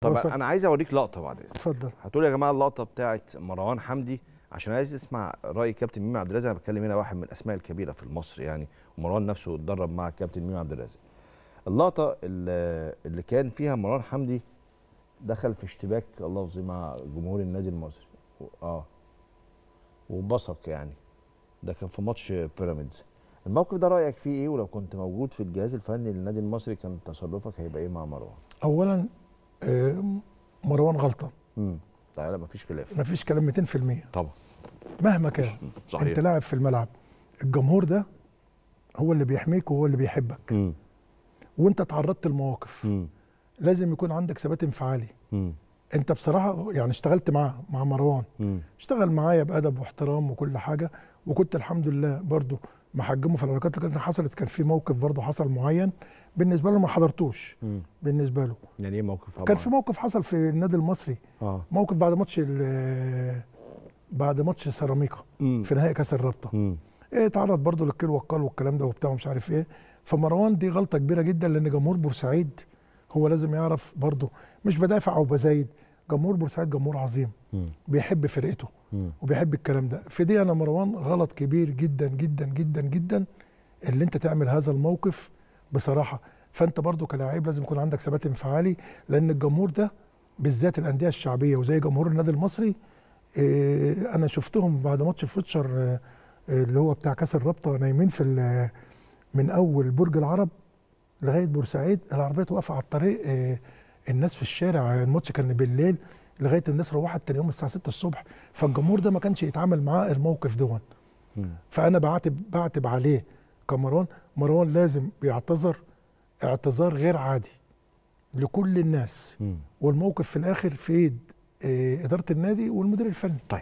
طب انا عايز اوريك لقطه بعد اذنك اتفضل هتقول يا جماعه اللقطه بتاعت مروان حمدي عشان عايز اسمع راي كابتن ميمي عبد الرازق انا بتكلم هنا واحد من الاسماء الكبيره في مصر يعني ومروان نفسه اتدرب مع كابتن ميمي عبد الرازق اللقطه اللي كان فيها مروان حمدي دخل في اشتباك الله يفضي مع جمهور النادي المصري اه وانبسط يعني ده كان في ماتش بيراميدز الموقف ده رايك فيه ايه ولو كنت موجود في الجهاز الفني للنادي المصري كان تصرفك هيبقى ايه مع مروان اولا آه، مروان غلطان لا لا مفيش خلاف مفيش كلام 200% طبعا مهما كان صحيح. انت لاعب في الملعب الجمهور ده هو اللي بيحميك وهو اللي بيحبك م. وانت تعرضت لمواقف لازم يكون عندك ثبات انفعالي انت بصراحه يعني اشتغلت معاه مع مروان م. اشتغل معايا بادب واحترام وكل حاجه وكنت الحمد لله برضو محجمه في العلاقات اللي كانت حصلت كان في موقف برضه حصل معين بالنسبه له ما حضرتوش بالنسبه له يعني ايه موقف كان في موقف حصل في النادي المصري آه. موقف بعد ماتش بعد ماتش سيراميكا في نهائي كاس الرابطه ايه اتعرض برضه للكيل وقال والكلام ده وبتاع ومش عارف ايه فمروان دي غلطه كبيره جدا لان جمهور بورسعيد هو لازم يعرف برضه مش بدافع او بزايد جمهور بورسعيد جمهور عظيم م. بيحب فرقته م. وبيحب الكلام ده في دي انا مروان غلط كبير جدا جدا جدا جدا اللي انت تعمل هذا الموقف بصراحه فانت برضو كلاعب لازم يكون عندك ثبات انفعالي لان الجمهور ده بالذات الانديه الشعبيه وزي جمهور النادي المصري آه، انا شفتهم بعد ماتش فوتشر آه، اللي هو بتاع كاس الرابطه نايمين في من اول برج العرب لغايه بورسعيد العربيه واقفه على الطريق آه، الناس في الشارع الماتش كان بالليل لغايه الناس روحت تاني يوم الساعه 6 الصبح فالجمهور ده ما كانش يتعامل معاه الموقف دون فانا بعاتب بعاتب عليه كمروان مروان لازم يعتذر اعتذار غير عادي لكل الناس والموقف في الاخر في ايد آه، اداره النادي والمدير الفني طيب